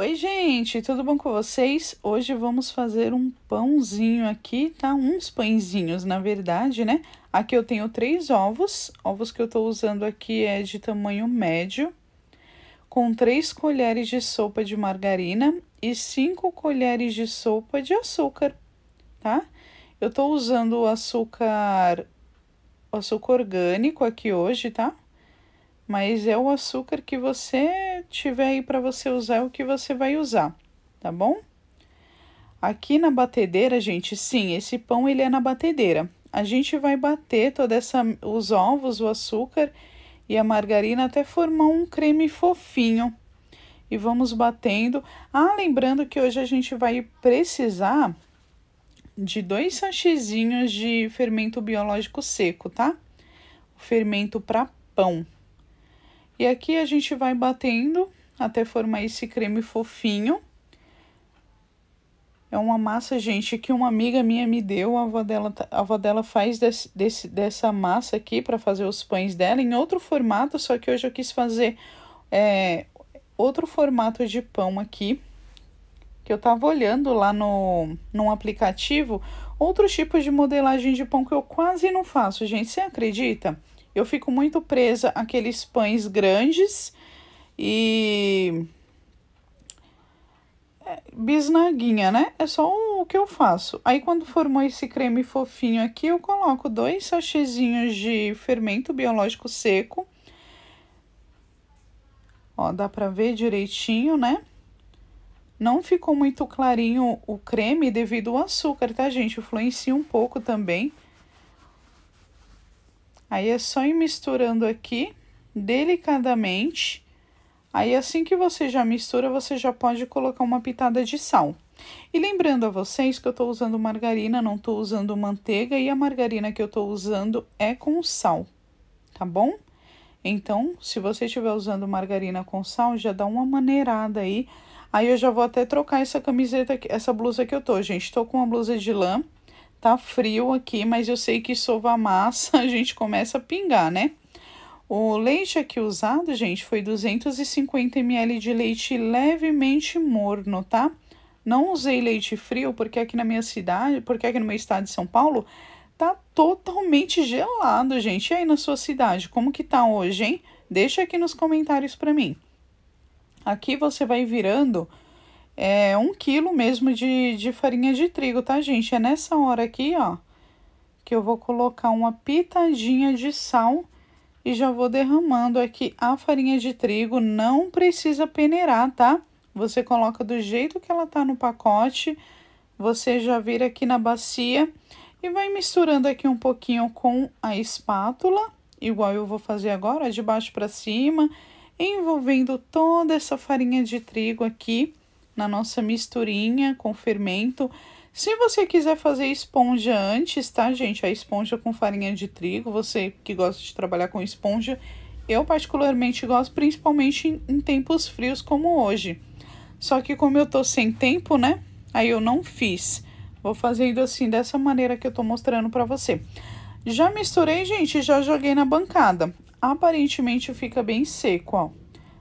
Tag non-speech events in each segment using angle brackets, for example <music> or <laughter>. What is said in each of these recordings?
Oi, gente, tudo bom com vocês? Hoje vamos fazer um pãozinho aqui, tá? Uns pãezinhos, na verdade, né? Aqui eu tenho três ovos. Ovos que eu tô usando aqui é de tamanho médio, com três colheres de sopa de margarina e cinco colheres de sopa de açúcar, tá? Eu tô usando o açúcar, o açúcar orgânico aqui hoje, tá? Tá? mas é o açúcar que você tiver aí para você usar, é o que você vai usar, tá bom? Aqui na batedeira, gente, sim, esse pão ele é na batedeira. A gente vai bater toda essa os ovos, o açúcar e a margarina até formar um creme fofinho. E vamos batendo. Ah, lembrando que hoje a gente vai precisar de dois sachezinhos de fermento biológico seco, tá? O fermento para pão. E aqui a gente vai batendo até formar esse creme fofinho. É uma massa, gente, que uma amiga minha me deu. A avó dela, tá, a avó dela faz desse, desse dessa massa aqui para fazer os pães dela em outro formato, só que hoje eu quis fazer é, outro formato de pão aqui. Que eu tava olhando lá no, num aplicativo, outros tipos de modelagem de pão que eu quase não faço, gente. Você acredita? Eu fico muito presa àqueles pães grandes e é, bisnaguinha, né? É só o que eu faço. Aí, quando formou esse creme fofinho aqui, eu coloco dois sachezinhos de fermento biológico seco. Ó, dá pra ver direitinho, né? Não ficou muito clarinho o creme devido ao açúcar, tá, gente? Influencia um pouco também. Aí é só ir misturando aqui delicadamente. Aí assim que você já mistura, você já pode colocar uma pitada de sal. E lembrando a vocês que eu estou usando margarina, não estou usando manteiga, e a margarina que eu estou usando é com sal, tá bom? Então, se você estiver usando margarina com sal, já dá uma maneirada aí. Aí eu já vou até trocar essa camiseta, essa blusa que eu tô, gente. Tô com uma blusa de lã, Tá frio aqui, mas eu sei que sova a massa, <laughs> a gente começa a pingar, né? O leite aqui usado, gente, foi 250 ml de leite levemente morno, tá? Não usei leite frio, porque aqui na minha cidade, porque aqui no meu estado de São Paulo, tá totalmente gelado, gente. E aí na sua cidade, como que tá hoje, hein? Deixa aqui nos comentários para mim. Aqui você vai virando é, um quilo mesmo de, de farinha de trigo, tá, gente? É nessa hora aqui, ó, que eu vou colocar uma pitadinha de sal e já vou derramando aqui a farinha de trigo. Não precisa peneirar, tá? Você coloca do jeito que ela tá no pacote, você já vira aqui na bacia e vai misturando aqui um pouquinho com a espátula, igual eu vou fazer agora, de baixo para cima, envolvendo toda essa farinha de trigo aqui na nossa misturinha com fermento. Se você quiser fazer esponja antes, tá, gente? A esponja com farinha de trigo, você que gosta de trabalhar com esponja, eu particularmente gosto, principalmente em, tempos frios como hoje. Só que como eu tô sem tempo, né? Aí eu não fiz. Vou fazendo assim, dessa maneira que eu tô mostrando pra você. Já misturei, gente, já joguei na bancada. Aparentemente fica bem seco, ó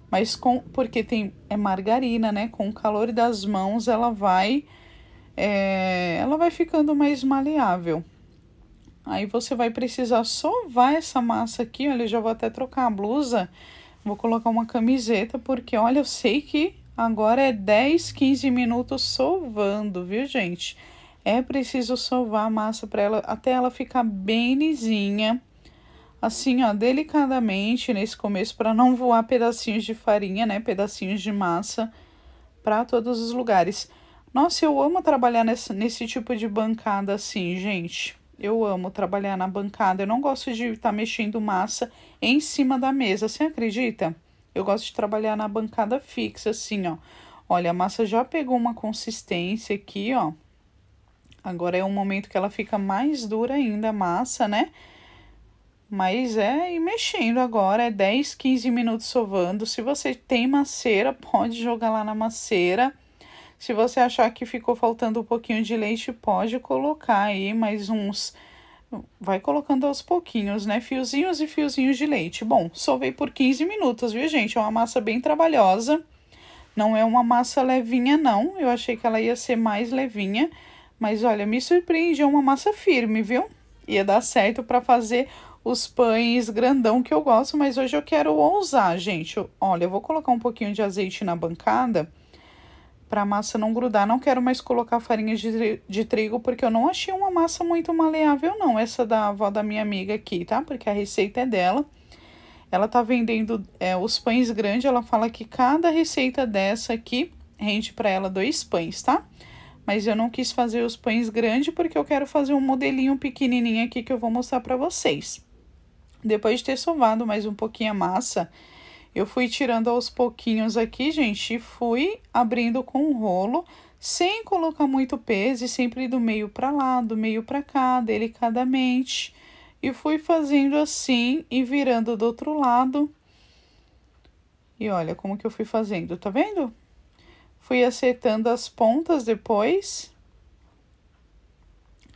mas com porque tem é margarina, né? Com o calor das mãos ela vai é, ela vai ficando mais maleável. Aí você vai precisar sovar essa massa aqui, olha, eu já vou até trocar a blusa, vou colocar uma camiseta, porque olha, eu sei que agora é 10, 15 minutos sovando, viu, gente? É preciso sovar a massa para ela até ela ficar bem lisinha assim, ó, delicadamente nesse começo para não voar pedacinhos de farinha, né, pedacinhos de massa para todos os lugares. Nossa, eu amo trabalhar nesse, nesse tipo de bancada assim, gente. Eu amo trabalhar na bancada. Eu não gosto de estar tá mexendo massa em cima da mesa, você acredita? Eu gosto de trabalhar na bancada fixa, assim, ó. Olha, a massa já pegou uma consistência aqui, ó. Agora é o momento que ela fica mais dura ainda, a massa, né? Mas é ir mexendo agora, é 10, 15 minutos sovando. Se você tem maceira, <laughs> pode jogar lá na maceira. Se você achar que ficou faltando um pouquinho de leite, pode colocar aí mais uns. Vai colocando aos pouquinhos, né? Fiozinhos e fiozinhos de leite. Bom, sovei por 15 minutos, viu, gente? É uma massa bem trabalhosa. Não é uma massa levinha, não. Eu achei que ela ia ser mais levinha. Mas olha, me surpreende, é uma massa firme, viu? Ia dar certo para fazer os pães grandão que eu gosto, mas hoje eu quero ousar, gente. Olha, eu vou colocar um pouquinho de azeite na bancada para a massa não grudar. Não quero mais colocar farinha de, de trigo, porque eu não achei uma massa muito maleável, não. Essa da avó da minha amiga aqui, tá? Porque a receita é dela. Ela tá vendendo é, os pães grandes, ela fala que cada receita dessa aqui rende para ela dois pães, tá? Mas eu não quis fazer os pães grandes porque eu quero fazer um modelinho pequenininho aqui que eu vou mostrar para vocês. Depois de ter sovado mais um pouquinho a massa, eu fui tirando aos pouquinhos aqui, gente, e fui abrindo com um rolo, sem colocar muito peso, e sempre do meio para lá, do meio para cá, delicadamente. E fui fazendo assim e virando do outro lado. E olha como que eu fui fazendo, tá vendo? Fui acertando as pontas depois.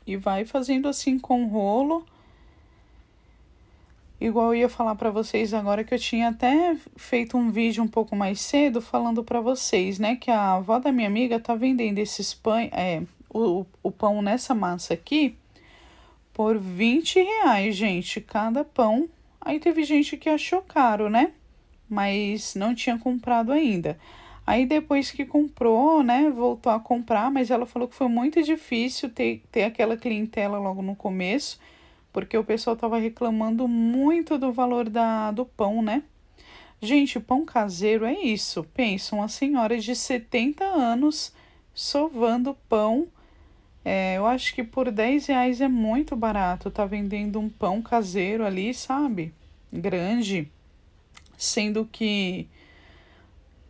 E vai fazendo assim com o rolo Igual eu ia falar para vocês agora que eu tinha até feito um vídeo um pouco mais cedo falando para vocês, né, que a avó da minha amiga tá vendendo esses pães, é, o, o pão nessa massa aqui por 20 reais, gente, cada pão. Aí teve gente que achou caro, né? Mas não tinha comprado ainda. Aí depois que comprou, né, voltou a comprar, mas ela falou que foi muito difícil ter, ter aquela clientela logo no começo porque o pessoal tava reclamando muito do valor da, do pão, né? Gente, pão caseiro é isso. Pensa, uma senhora de 70 anos sovando pão. É, eu acho que por 10 reais é muito barato. Tá vendendo um pão caseiro ali, sabe? Grande. Sendo que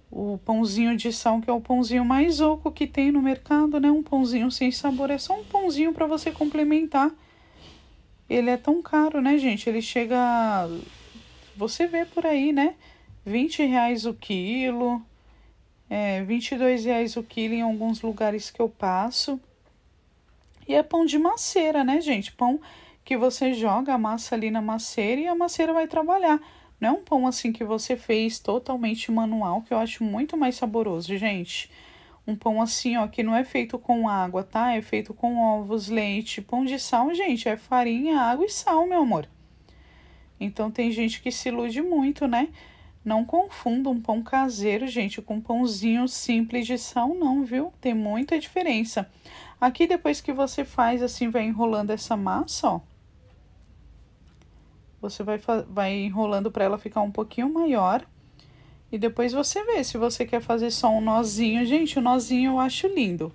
o pãozinho de sal, que é o pãozinho mais oco que tem no mercado, né? Um pãozinho sem sabor. É só um pãozinho para você complementar ele é tão caro, né, gente? Ele chega. Você vê por aí, né? 20 reais o quilo, é, 22 reais o quilo em alguns lugares que eu passo. E é pão de maceira, né, gente? Pão que você joga a massa ali na maceira e a maceira vai trabalhar. Não é um pão assim que você fez totalmente manual, que eu acho muito mais saboroso, gente um pão assim, ó, que não é feito com água, tá? É feito com ovos, leite, pão de sal, gente, é farinha, água e sal, meu amor. Então tem gente que se ilude muito, né? Não confunda um pão caseiro, gente, com um pãozinho simples de sal, não, viu? Tem muita diferença. Aqui, depois que você faz assim, vai enrolando essa massa, ó. Você vai, vai enrolando para ela ficar um pouquinho maior. E depois você vê se você quer fazer só um nozinho. Gente, o nozinho eu acho lindo.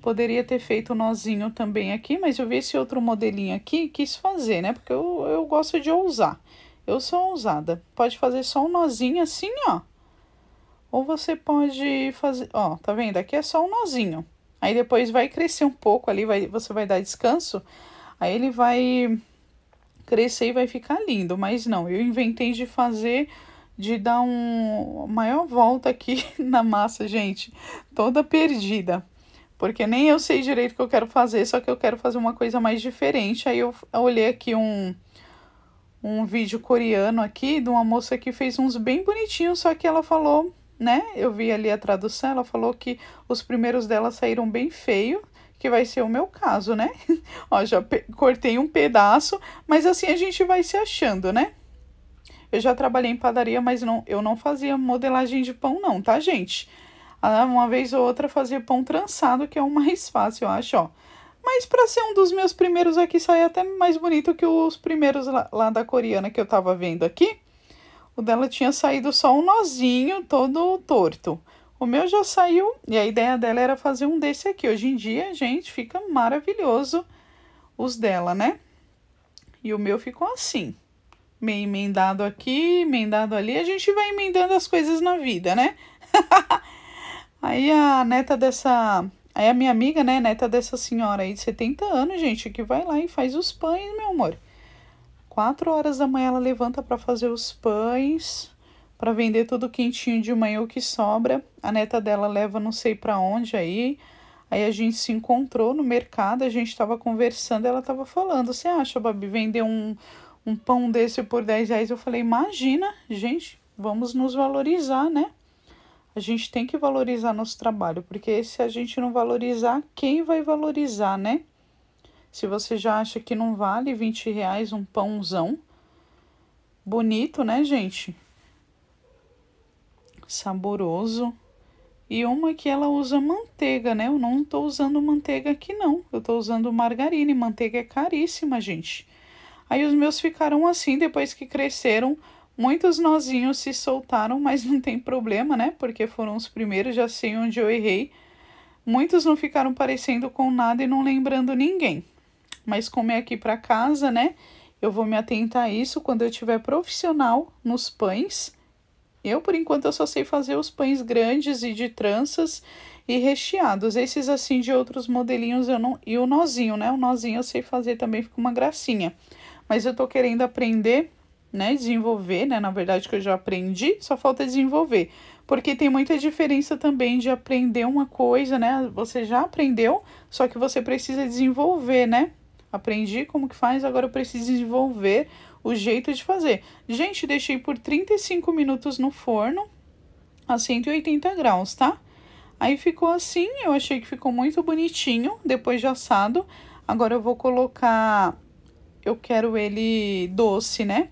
Poderia ter feito o um nozinho também aqui, mas eu vi esse outro modelinho aqui e quis fazer, né? Porque eu, eu gosto de ousar. Eu sou ousada. Pode fazer só um nozinho assim, ó. Ou você pode fazer... Ó, tá vendo? Aqui é só um nozinho. Aí depois vai crescer um pouco ali, vai, você vai dar descanso. Aí ele vai crescer e vai ficar lindo. Mas não, eu inventei de fazer de dar um maior volta aqui <laughs> na massa, gente, toda perdida. Porque nem eu sei direito o que eu quero fazer, só que eu quero fazer uma coisa mais diferente. Aí eu olhei aqui um, um vídeo coreano aqui de uma moça que fez uns bem bonitinhos, só que ela falou, né? Eu vi ali a tradução, ela falou que os primeiros dela saíram bem feio, que vai ser o meu caso, né? <laughs> Ó, já cortei um pedaço, mas assim a gente vai se achando, né? Eu já trabalhei em padaria, mas não, eu não fazia modelagem de pão, não, tá, gente? Ah, uma vez ou outra fazia pão trançado, que é o mais <laughs> fácil, eu acho, ó. Mas para ser um dos meus primeiros aqui, saiu é até mais bonito que os primeiros lá, lá da coreana que eu tava vendo aqui. O dela tinha saído só um nozinho, todo torto. O meu já saiu, e a ideia dela era fazer um desse aqui. Hoje em dia, gente, fica maravilhoso os dela, né? E o meu ficou assim meio emendado aqui, emendado ali, a gente vai emendando as coisas na vida, né? <laughs> aí a neta dessa. Aí a minha amiga, né, neta dessa senhora aí de 70 anos, gente, que vai lá e faz os pães, meu amor. Quatro horas da manhã ela levanta para fazer os pães, para vender tudo quentinho de manhã o que sobra. A neta dela leva não sei para onde aí. Aí a gente se encontrou no mercado, a gente tava conversando, ela tava falando: "Você acha, Babi, vender um um pão desse por 10 reais. Eu falei, imagina, gente, vamos nos valorizar, né? A gente tem que valorizar nosso trabalho, porque se a gente não valorizar, quem vai valorizar, né? Se você já acha que não vale 20 reais um pãozão, bonito, né, gente? Saboroso. E uma que ela usa manteiga, né? Eu não tô usando manteiga aqui, não. Eu tô usando margarina e manteiga é caríssima, gente. Aí os meus ficaram assim depois que cresceram. Muitos nozinhos se soltaram, mas não tem problema, né? Porque foram os primeiros, já sei onde eu errei. Muitos não ficaram parecendo com nada e não lembrando ninguém. Mas como é aqui para casa, né? Eu vou me atentar a isso quando eu tiver profissional nos pães. Eu, por enquanto, eu só sei fazer os pães grandes e de tranças e recheados. Esses, assim, de outros modelinhos eu não... E o nozinho, né? O nozinho eu sei fazer também, fica uma gracinha mas eu tô querendo aprender, né, desenvolver, né, na verdade que eu já aprendi, só falta desenvolver. Porque tem muita diferença também de aprender uma coisa, né? Você já aprendeu, só que você precisa desenvolver, né? Aprendi como que faz, agora eu preciso desenvolver o jeito de fazer. Gente, deixei por 35 minutos no forno a 180 graus, tá? Aí ficou assim, eu achei que ficou muito bonitinho depois de assado. Agora eu vou colocar eu quero ele doce, né?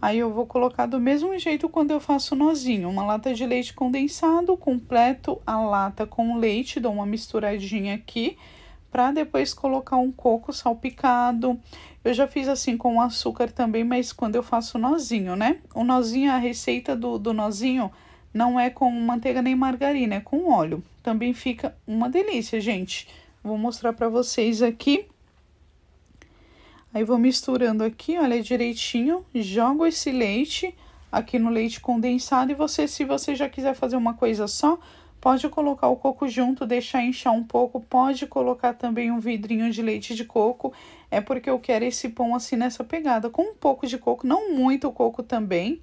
Aí eu vou colocar do mesmo jeito quando eu faço nozinho, uma lata de leite condensado, completo a lata com leite, dou uma misturadinha aqui, para depois colocar um coco salpicado. Eu já fiz assim com açúcar também, mas quando eu faço nozinho, né? O nozinho, a receita do, do nozinho não é com manteiga nem margarina, é com óleo. Também fica uma delícia, gente. Vou mostrar para vocês aqui. Aí vou misturando aqui, olha, direitinho, jogo esse leite aqui no leite condensado. E você, se você já quiser fazer uma coisa só, pode colocar o coco junto, deixar inchar um pouco. Pode colocar também um vidrinho de leite de coco. É porque eu quero esse pão assim nessa pegada, com um pouco de coco, não muito coco também.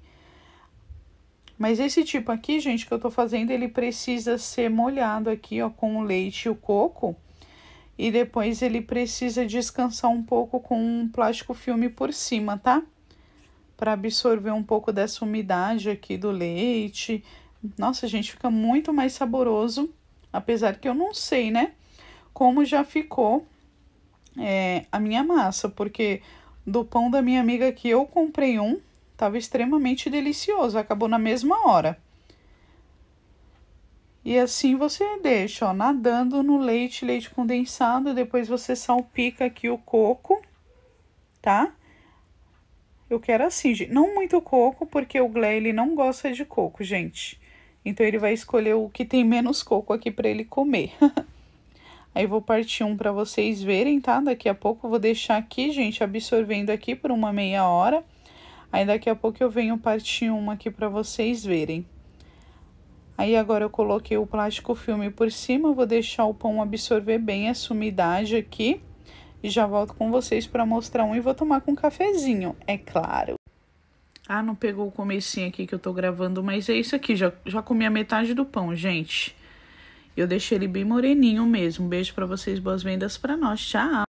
Mas esse tipo aqui, gente, que eu tô fazendo, ele precisa ser molhado aqui, ó, com o leite e o coco e depois ele precisa descansar um pouco com um plástico filme por cima, tá? Para absorver um pouco dessa umidade aqui do leite. Nossa, gente, fica muito mais saboroso, apesar que eu não sei, né? Como já ficou é, a minha massa, porque do pão da minha amiga que eu comprei um, tava extremamente delicioso, acabou na mesma hora. E assim você deixa, ó, nadando no leite, leite condensado, depois você salpica aqui o coco, tá? Eu quero assim, gente, não muito coco, porque o Glé, ele não gosta de coco, gente. Então, ele vai escolher o que tem menos coco aqui para ele comer. <laughs> Aí, vou partir um para vocês verem, tá? Daqui a pouco, vou deixar aqui, gente, absorvendo aqui por uma meia hora. Aí, daqui a pouco, eu venho partir um aqui para vocês verem. Aí agora eu coloquei o plástico filme por cima, vou deixar o pão absorver bem essa umidade aqui. E já volto com vocês para mostrar um e vou tomar com um cafezinho, é claro. Ah, não pegou o comecinho aqui que eu tô gravando, mas é isso aqui, já, já comi a metade do pão, gente. Eu deixei ele bem moreninho mesmo. Um beijo para vocês, boas vendas para nós, tchau!